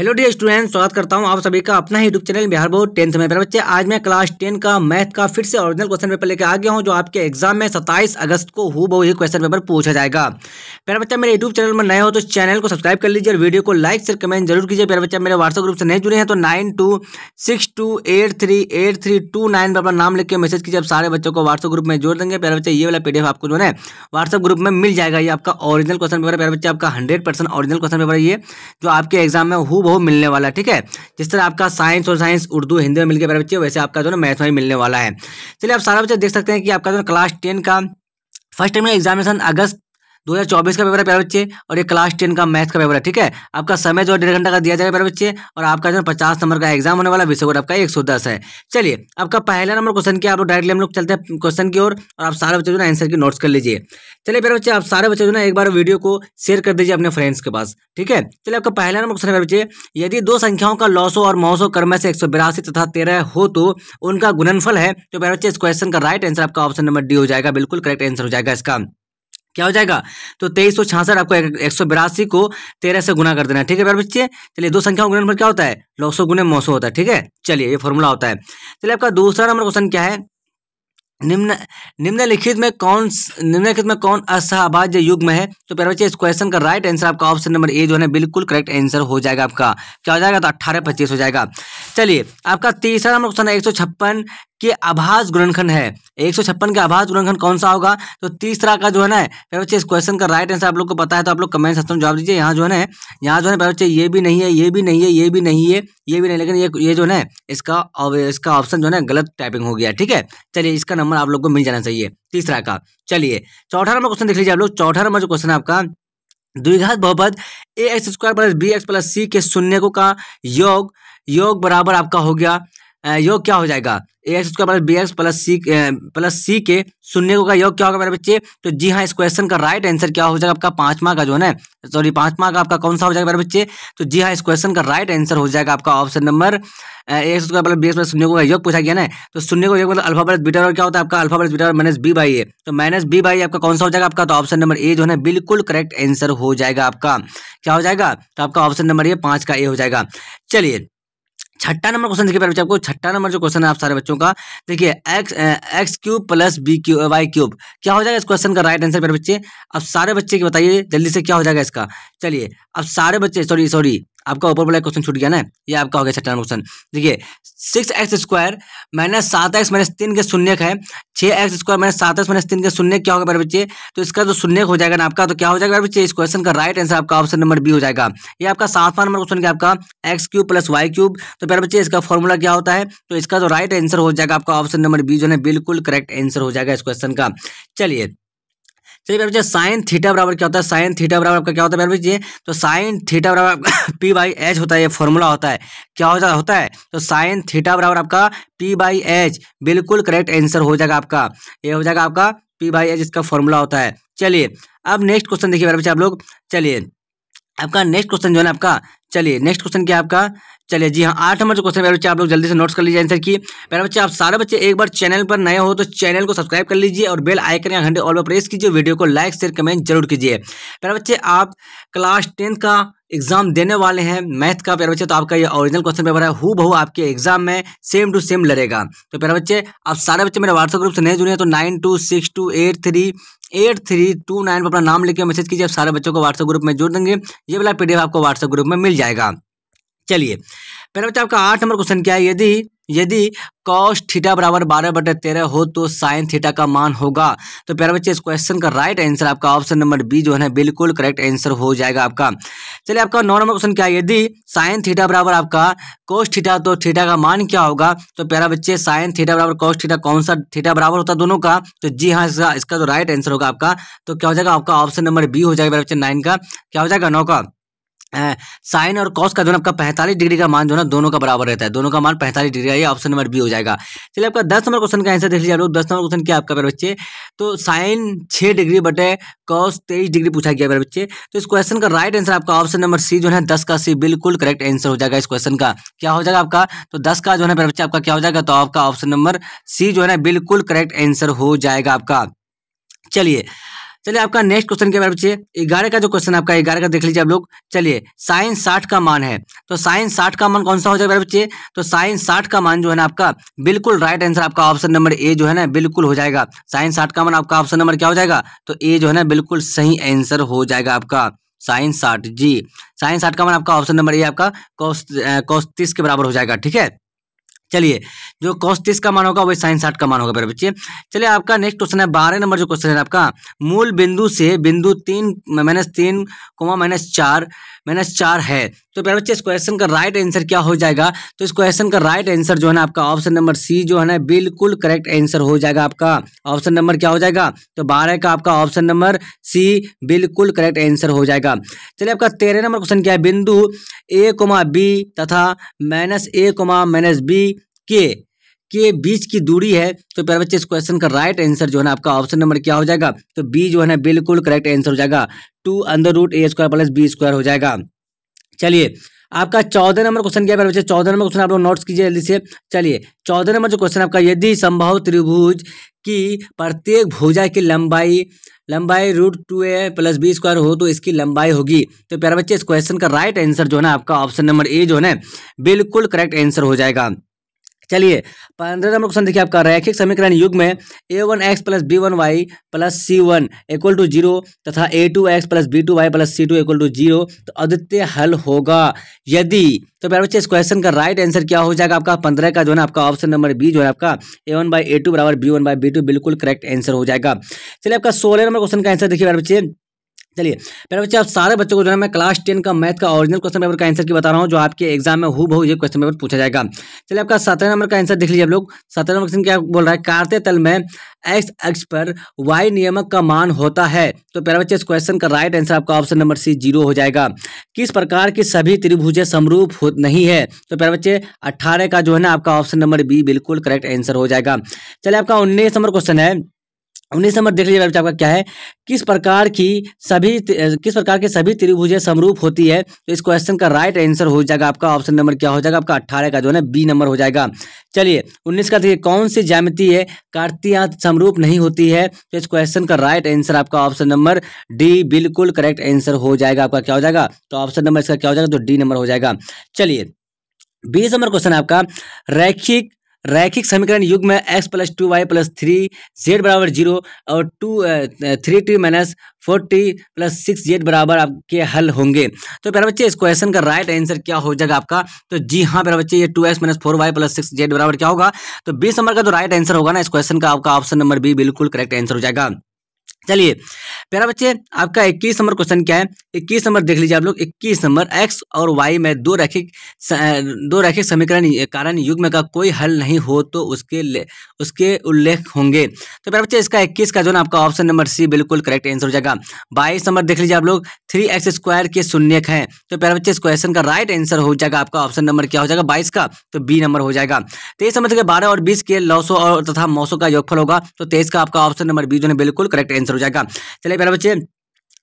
hello dear student स्वागत करता हूं आप सभी का अपना YouTube channel Bihar board tenth में मेरे बच्चे आज मैं क्लास टेन का मैथ का फिर से ओरिजिनल क्वेश्चन पेपर लेकर आ गया हूं जो आपके एग्जाम में 27 अगस्त को हु बहु क्वेश्चन पेपर पूछा जाएगा मेरा बच्चा मेरे यूट्यूब चैनल में नए हो तो चैनल को सब्सक्राइब कर लीजिए और वीडियो को लाइक शेयर कमेंट जरूर कीजिए मेरा बच्चा मेरे व्हाट्सअप ग्रुप से नहीं जुड़े हैं तो nine two six two eight three eight three two nine पर अपना नाम लिख के मैसेज कीजिए आप सारे बच्चों को व्हाट्सअप ग्रुप में जोड़ देंगे मेरा बच्चा ये वाला पीडीएफ आपको जो है व्हाट्सअप ग्रुप में मिल जाएगा ये आपका ऑरिजिनल क्वेश्चन पेपर मेरा बच्चा आपका हंड्रेड ऑरिजिनल क्वेश्चन पेपर ये जो आपके एग्जाम में हु वो मिलने वाला है ठीक है जिस तरह आपका साइंस और साइंस उर्दू हिंदी में मिलकर बड़े बच्चे वैसे आपका जो है मैथ में मिलने वाला है चलिए आप सारा बच्चे देख सकते हैं कि आपका जो क्लास टेन का फर्स्ट टाइम एग्जामिनेशन अगस्त 2024 का पेपर है प्यारे बच्चे और ये क्लास टेन का मैथ्स का पेपर है ठीक है आपका समय जो डेढ़ घंटा का दिया जाएगा प्यारे बच्चे और आपका जो पचास नंबर का एग्जाम होने वाला विषय आपका एक सौ दस है चलिए आपका पहला नंबर क्वेश्चन किया आप डायरेक्टली हम लोग चलते हैं क्वेश्चन की ओर और आप सारे बच्चे जो ना आंसर की नोट्स कर लीजिए चलिए प्यारे बच्चे आप सारे बच्चे जो ना एक बार वीडियो को शेयर कर दीजिए अपने फ्रेंड्स के पास ठीक है चलिए आपका पहला नंबर क्वेश्चन है बच्चे यदि दो संख्याओं का लॉसो और मौसो कर्म से एक तथा तेरह हो तो उनका गुणनफल है तो प्यारे बच्चे इस क्वेश्चन का राइट आंसर आपका ऑप्शन नंबर डी हो जाएगा बिल्कुल करेक्ट आंसर हो जाएगा इसका क्या हो जाएगा तो तेईस सौ छियासठ आपको एक सौ बिरासी को तेरह से गुना कर देना है ठीक है प्यार बच्चे चलिए दो संख्याओं का गुणनफल क्या होता है नौ सौ गुने मौसम होता है ठीक है चलिए ये फॉर्मूला होता है चलिए आपका दूसरा नंबर क्वेश्चन क्या है निम्न निम्नलिखित में कौन निम्नलिखित में कौन असहबाज युग में है तो प्यार बच्चे इस क्वेश्चन का राइट आंसर आपका ऑप्शन नंबर ए जो है बिल्कुल करेक्ट आंसर हो जाएगा आपका क्या हो जाएगा तो अट्ठारह पच्चीस हो जाएगा चलिए आपका तीसरा नंबर क्वेश्चन है एक सौ छप्पन के आभास गुणनखंड है एक सौ छप्पन का आभास गुणनखंड कौन सा होगा तो तीसरा का जो है ना प्यारे बच्चे इस क्वेश्चन का राइट आंसर आप लोग को पता है तो आप लोग कमेंट सेक्शन में जवाब दीजिए यहाँ जो है ना यहाँ जो है प्यारे बच्चे ये भी नहीं है ये भी नहीं है ये भी नहीं है ये भी नहीं लेकिन ये ये जो है इसका इसका ऑप्शन जो है ना गलत टाइपिंग हो गया ठीक है चलिए इसका नंबर आप लोग को मिल जाना चाहिए तीसरा का चलिए चौथा नंबर क्वेश्चन देख लीजिए आप लोग चौथा नंबर जो क्वेश्चन आपका द्विघात बहुपद a x square plus b x plus c के शून्य को का योग योग बराबर आपका हो गया योग क्या हो जाएगा a x square plus b x plus c plus c के शून्य का योग क्या होगा मेरे बच्चे तो जी हाँ इस क्वेश्चन का राइट आंसर क्या हो जाएगा आपका पांचवा का जो है ना सॉरी पांचवा का आपका कौन सा हो जाएगा मेरे बच्चे तो जी हाँ इस क्वेश्चन का राइट आंसर हो जाएगा आपका option number a x square plus b x plus शून्य का योग पूछा गया ना तो शून्य को योग मतलब अल्फा प्लस बीटा और क्या होता है आपका alpha plus beta minus b by a तो माइनस बी बाई आपका कौन सा हो जाएगा आपका तो ऑप्शन नंबर ए जो है बिल्कुल करेक्ट आंसर हो जाएगा आपका क्या हो जाएगा तो आपका ऑप्शन नंबर ए पांच का ए हो जाएगा चलिए छठा नंबर क्वेश्चन देखिए बच्चे आपको छठा नंबर जो क्वेश्चन है आप सारे बच्चों का देखिए x x cube plus b q y cube क्या हो जाएगा इस क्वेश्चन का राइट आंसर मेरे बच्चे अब सारे बच्चे की बताइए जल्दी से क्या हो जाएगा इसका चलिए अब सारे बच्चे सॉरी सॉरी आपका ऊपर वाला क्वेश्चन छूट गया ना ये आपका हो गया छठा क्वेश्चन देखिए सिक्स एक्स स्क्वायर माइनस सात एक्स माइनस तीन के शून्य है छः एक्स स्क्वायर माइनस सात एक्स माइनस तीन के शून्य क्या होगा मेरे बच्चे तो इसका जो शून्य हो जाएगा ना आपका तो क्या हो जाएगा बच्चे इस क्वेश्चन का राइट आंसर आपका ऑप्शन नंबर बी हो जाएगा ये आपका सातवां नंबर क्वेश्चन क्या आपका x cube plus y cube तो मेरे बच्चे इसका फॉर्मूला क्या होता है तो इसका जो राइट आंसर हो जाएगा आपका ऑप्शन नंबर बी जो है बिल्कुल करेक्ट आंसर हो जाएगा इस क्वेश्चन का चलिए चलिए बच्चे साइन थीटा बराबर क्या होता है साइन थीटा बराबर आपका क्या होता है बच्चे तो साइन थीटा बराबर पी बाई एच होता है ये फॉर्मूला होता है क्या हो जाता होता है तो साइन थीटा बराबर आपका पी बाई एच बिल्कुल करेक्ट आंसर हो जाएगा आपका ये हो जाएगा आपका पी बाई एच इसका फॉर्मूला होता है चलिए अब नेक्स्ट क्वेश्चन देखिए बच्चे आप लोग चलिए आपका नेक्स्ट क्वेश्चन जो है आपका चलिए नेक्स्ट क्वेश्चन क्या आपका चलिए जी हाँ आठ नंबर जो क्वेश्चन मेरे बच्चे आप लोग जल्दी से नोट्स कर लीजिए आंसर की मेरे बच्चे आप सारे बच्चे एक बार चैनल पर नए हो तो चैनल को सब्सक्राइब कर लीजिए और बेल आइकन या घंटे ऑल पर प्रेस कीजिए वीडियो को लाइक शेयर कमेंट जरूर कीजिए मेरे बच्चे आप क्लास टेंथ का एग्जाम देने वाले हैं मैथ का पेरा बच्चे तो आपका ये ओरिजिनल क्वेश्चन पेपर है हु बहु आपके एग्जाम में सेम टू सेम लड़ेगा तो पेरा बच्चे आप सारे बच्चे मेरे व्हाट्सएप ग्रुप से नहीं जुड़े हैं तो nine two six two eight three eight three two nine पर अपना नाम लेकर मैसेज कीजिए आप सारे बच्चों को व्हाट्सएप ग्रुप में जुड़ देंगे ये वाला पीडीएफ आपको व्हाट्सएप ग्रुप में मिल जाएगा चलिए पहले बच्चा आपका आठ नंबर क्वेश्चन क्या है यदि यदि कॉस थीटा बराबर बारह बटे तेरह हो तो साइन थीटा का मान होगा तो प्यारे बच्चे इस क्वेश्चन का राइट आंसर आपका ऑप्शन नंबर बी जो है ना बिल्कुल करेक्ट आंसर हो जाएगा आपका चलिए आपका नौ नंबर क्वेश्चन क्या है यदि साइन थीटा बराबर आपका कॉस थीटा तो थीटा का मान क्या होगा तो प्यारा बच्चे साइन थीटा बराबर कॉस थीटा कौन सा थीटा बराबर होता दोनों का तो जी हाँ इसका इसका जो राइट आंसर होगा आपका तो क्या हो जाएगा आपका ऑप्शन नंबर बी हो जाएगा प्यारा बच्चे नाइन का क्या हो जाएगा नौ का साइन और कॉस का जो आपका पैंतालीस डिग्री का मान जो है दोनों का बराबर रहता है दोनों का मान पैंतालीस डिग्री ये ऑप्शन नंबर बी हो जाएगा चलिए आपका दस नंबर क्वेश्चन का आंसर देख लीजिए आप लोग दस नंबर क्वेश्चन क्या आपका मेरे बच्चे तो साइन छः डिग्री बटे कॉस तेईस डिग्री पूछा गया मेरे बच्चे तो इस क्वेश्चन का राइट आंसर आपका ऑप्शन नंबर सी जो है दस का सी बिल्कुल करेक्ट आंसर हो जाएगा इस क्वेश्चन का क्या हो जाएगा आपका तो दस का जो है मेरे बच्चे आपका क्या हो जाएगा तो आपका ऑप्शन नंबर सी जो है ना बिल्कुल करेक्ट आंसर हो जाएगा आपका चलिए चलिए आपका नेक्स्ट क्वेश्चन के बारे में पूछिए ग्यारह का जो क्वेश्चन आपका ग्यारह का देख लीजिए आप लोग चलिए साइन साठ का मान है तो साइन साठ का मान कौन सा हो जाएगा बच्चे तो साइन साठ का मान जो है ना आपका बिल्कुल राइट आंसर आपका ऑप्शन नंबर ए जो है ना बिल्कुल हो जाएगा साइन साठ का मान आपका ऑप्शन नंबर क्या हो जाएगा तो ए जो है ना बिल्कुल सही आंसर हो जाएगा आपका साइन साठ जी साइन साठ का मान आपका ऑप्शन नंबर ए आपका कौस कौस्तीस के बराबर हो जाएगा ठीक है चलिए जो कॉस तीस का मान होगा वही साइन साठ का मान होगा मेरे बच्चे चलिए आपका नेक्स्ट क्वेश्चन है बारह नंबर जो क्वेश्चन है आपका मूल बिंदु से बिंदु तीन माइनस तीन कोमा माइनस चार माइनस चार है तो प्यारे बच्चे इस क्वेश्चन का राइट आंसर क्या हो जाएगा तो इस क्वेश्चन का राइट आंसर जो है ना आपका ऑप्शन नंबर सी जो है ना बिल्कुल करेक्ट आंसर हो जाएगा आपका ऑप्शन नंबर क्या हो जाएगा तो बारह का आपका ऑप्शन नंबर सी बिल्कुल करेक्ट आंसर हो जाएगा चलिए आपका तेरह नंबर क्वेश्चन क्या है बिंदु ए कोमा बी तथा minus a comma minus b के के बीच की दूरी है तो प्यारे बच्चे इस क्वेश्चन का राइट आंसर जो है ना आपका ऑप्शन नंबर क्या हो जाएगा तो बी जो है ना बिल्कुल करेक्ट आंसर हो जाएगा two under root a square plus b square हो जाएगा चलिए आपका चौदह नंबर क्वेश्चन क्या बच्चे चौदह नंबर क्वेश्चन आप लोग नोट्स कीजिए जल्दी से चलिए चौदह नंबर जो क्वेश्चन आपका यदि संभव त्रिभुज की प्रत्येक भुजा की लंबाई लंबाई root two a plus b square हो तो इसकी लंबाई होगी तो प्यारे बच्चे इस क्वेश्चन का राइट आंसर जो है ना आपका ऑप्शन नंबर ए जो है ना बिल्कुल करेक्ट आंसर हो जाएगा चलिए पंद्रह नंबर क्वेश्चन देखिए आपका रैखिक समीकरण युग में a one x plus b one y plus c one equal to zero तथा a two x plus b two y plus c two equal to zero तो अद्वितीय हल होगा यदि तो प्यारे बच्चे इस क्वेश्चन का राइट आंसर क्या हो जाएगा आपका पंद्रह का जो है ना आपका ऑप्शन नंबर बी जो है आपका a one by a two बराबर b one by b two बिल्कुल करेक्ट आंसर हो जाएगा चलिए आपका सोलह नंबर क्वेश्चन का आंसर देखिए प्यारे बच्चे चलिए पहले बच्चे आप सारे बच्चों को जो है मैं क्लास टेन का मैथ का ओरिजिनल क्वेश्चन पेपर का आंसर की बता रहा हूँ जो आपके एग्जाम में हु बहु ये क्वेश्चन पेपर पूछा जाएगा चलिए आपका सत्रह नंबर का आंसर देख लीजिए आप लोग सत्रह नंबर क्वेश्चन क्या बोल रहा है कार्ते तल में एक्स एक्स पर वाई नियमक का मान होता है तो पहला बच्चे इस क्वेश्चन का राइट आंसर आपका ऑप्शन नंबर सी जीरो हो जाएगा किस प्रकार की सभी त्रिभुजें समरूप नहीं है तो पहले बच्चे अट्ठारह का जो है ना आपका ऑप्शन नंबर बी बिल्कुल करेक्ट आंसर हो जाएगा चलिए आपका उन्नीस नंबर क्वेश्चन है उन्नीस नंबर देख लीजिए आपका क्या है किस प्रकार की सभी किस प्रकार के सभी त्रिभुजें समरूप होती है तो इस क्वेश्चन का राइट आंसर हो जाएगा आपका ऑप्शन नंबर क्या हो जाएगा आपका अट्ठारह का जो है ना बी नंबर हो जाएगा चलिए उन्नीस का देखिए कौन सी ज्यामिति है कार्तियाँ समरूप नहीं होती है तो इस क्वेश्चन का राइट आंसर आपका ऑप्शन नंबर डी बिल्कुल करेक्ट आंसर हो जाएगा आपका क्या हो जाएगा तो ऑप्शन नंबर इसका क्या हो जाएगा तो डी नंबर हो जाएगा चलिए बीस नंबर क्वेश्चन आपका रैखिक रैखिक समीकरण युग में x plus two y plus three z बराबर जीरो और two three t minus four t plus six z बराबर आपके हल होंगे तो प्यारे बच्चे इस क्वेश्चन का राइट आंसर क्या हो जाएगा आपका तो जी हाँ प्यारे बच्चे ये two x minus four y plus six z बराबर क्या होगा तो बीस नंबर का जो राइट आंसर होगा ना इस क्वेश्चन का आपका ऑप्शन नंबर बी बिल्कुल करेक्ट आंसर हो जाएगा चलिए प्यारा बच्चे आपका 21 नंबर क्वेश्चन क्या है 21 नंबर देख लीजिए आप लोग 21 नंबर एक्स और वाई में दो रैखिक दो रैखिक समीकरण कारण युग्म का कोई हल नहीं हो तो उसके ले, उसके उल्लेख होंगे तो प्यारा बच्चे इसका 21 का जो ना आपका ऑप्शन नंबर सी बिल्कुल करेक्ट आंसर हो जाएगा बाईस नंबर देख लीजिए आप लोग थ्री एक्स स्क्वायर के शून्य है तो प्यारा बच्चे इस क्वेश्चन का राइट आंसर हो जाएगा आपका ऑप्शन नंबर क्या हो जाएगा बाईस का तो बी नंबर हो जाएगा तेईस नंबर देखिए बारह और बीस के लौसो और तथा नौ का योगफल होगा तो तेईस का आपका ऑप्शन नंबर बी जो है बिल्कुल करेक्ट आंसर आंसर हो जाएगा चलिए पहले बच्चे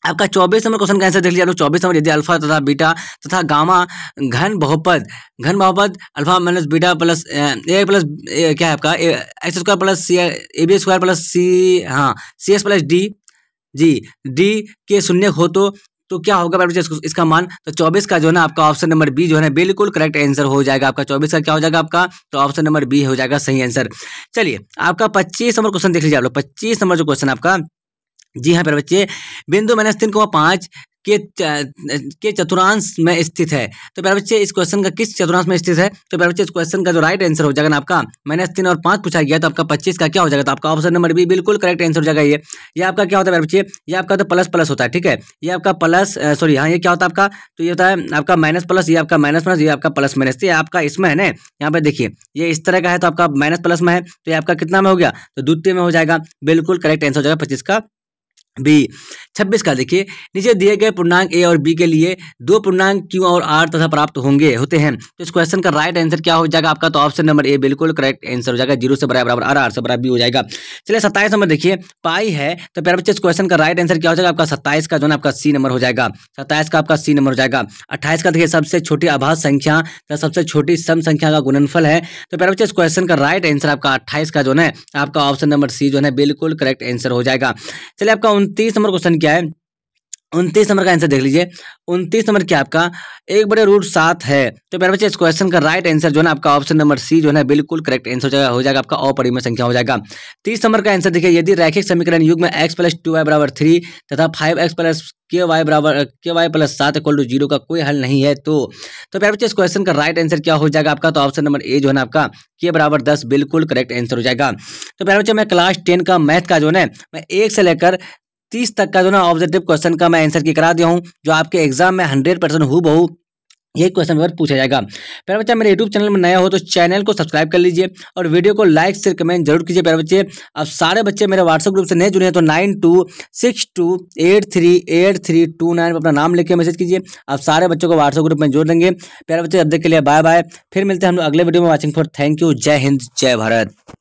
आपका चौबीस नंबर क्वेश्चन का आंसर देख लिया तो चौबीस नंबर यदि अल्फा तथा बीटा तथा गामा घन बहुपद घन बहुपद alpha minus beta plus a plus a, क्या है आपका x square plus c a b square plus c हाँ c s plus d g d के शून्य हो तो तो क्या होगा बच्चे इसका मान तो चौबीस का जो है ना आपका ऑप्शन नंबर बी जो है ना बिल्कुल करेक्ट आंसर हो जाएगा आपका चौबीस का क्या हो जाएगा आपका तो ऑप्शन नंबर बी हो जाएगा सही आंसर चलिए आपका पच्चीस नंबर क्वेश्चन देख लीजिए आप लोग पच्चीस नंबर जो क्वेश्चन आपका जी हाँ प्यारे बच्चे बिंदु माइनस तीन को पाँच के के चतुरांश में स्थित है तो प्यारे बच्चे इस क्वेश्चन का किस चतुरांश में स्थित है तो प्यारे बच्चे इस क्वेश्चन का जो राइट आंसर हो जाएगा ना आपका माइनस तीन और पाँच पूछा गया तो आपका पच्चीस का क्या हो जाएगा तो आपका ऑप्शन नंबर बी बिल्कुल करेक्ट आंसर हो जाएगा ये ये आपका क्या होता है प्यारे बच्चे ये आपका तो प्लस प्लस होता है ठीक है ये आपका प्लस सॉरी हाँ ये क्या होता है आपका तो ये होता है आपका माइनस प्लस ये आपका माइनस प्लस ये आपका प्लस माइनस तो ये आपका इसमें है ना यहाँ पर देखिए ये इस तरह का है तो आपका माइनस प्लस में है तो ये आपका कितना में हो गया तो द्वितीय में हो जाएगा बिल्कुल करेक्ट आंसर हो जाएगा पच्चीस का बी छब्बीस का देखिए नीचे दिए गए पूर्णांक ए और बी के लिए दो पूर्णांक क्यू और आर तथा प्राप्त होंगे होते हैं तो इस क्वेश्चन का राइट आंसर क्या हो जाएगा आपका तो ऑप्शन नंबर ए बिल्कुल करेक्ट आंसर हो जाएगा जीरो से बराबर आर आर से बराबर बी हो जाएगा चलिए सत्ताईस नंबर देखिए पाई है तो प्यार बच्चे इस क्वेश्चन का राइट आंसर क्या हो जाएगा आपका सत्ताईस का जो है आपका सी नंबर हो जाएगा सत्ताईस का आपका सी नंबर हो जाएगा अट्ठाईस का देखिए सबसे छोटी आभास संख्या या सबसे छोटी सम संख्या का गुणनफल है तो प्यार बच्चे इस क्वेश्चन का राइट आंसर आपका अट्ठाईस का जो है आपका ऑप्शन नंबर सी जो है बिल्कुल करेक्ट आंसर हो जाएगा चलिए आपका उनतीस नंबर क्वेश्चन क्या है उनतीस नंबर का आंसर देख लीजिए उनतीस नंबर क्या आपका एक बड़े रूट सात है तो मेरे बच्चे इस क्वेश्चन का राइट आंसर जो है आपका ऑप्शन नंबर सी जो है बिल्कुल करेक्ट आंसर हो जाएगा हो जाएगा आपका अपरिमय संख्या हो जाएगा तीस नंबर का आंसर देखिए यदि रैखिक समीकरण युग में एक्स प्लस टू वाई बराबर थ्री तथा five x plus k y बराबर के वाई प्लस सात इक्वल टू जीरो का कोई हल नहीं है तो तो प्यारे बच्चे इस क्वेश्चन का राइट आंसर क्या हो जाएगा आपका तो ऑप्शन नंबर ए जो है ना आपका के बराबर दस बिल्कुल करेक्ट आंसर हो जाएगा तो प्यारे बच्चे मैं क्लास टेन का मैथ का जो है मैं एक से लेकर तीस तक का जो ना ऑब्जेक्टिव क्वेश्चन का मैं आंसर की करा दिया हूँ जो आपके एग्जाम में हंड्रेड परसेंट हु बहु ये क्वेश्चन पेपर पूछा जाएगा प्यारे बच्चा मेरे यूट्यूब चैनल में नया हो तो चैनल को सब्सक्राइब कर लीजिए और वीडियो को लाइक शेयर कमेंट जरूर कीजिए प्यारे बच्चे अब सारे बच्चे मेरे व्हाट्सअप ग्रुप से नए जुड़े हैं तो nine two six two eight three eight three two nine पर अपना नाम लिख के मैसेज कीजिए आप सारे बच्चों को व्हाट्सअप ग्रुप में जोड़ देंगे प्यारे बच्चे अब देख के लिए बाय बाय फिर मिलते हैं हम लोग अगले वीडियो में वॉचिंग फॉर थैंक यू जय हिंद जय भारत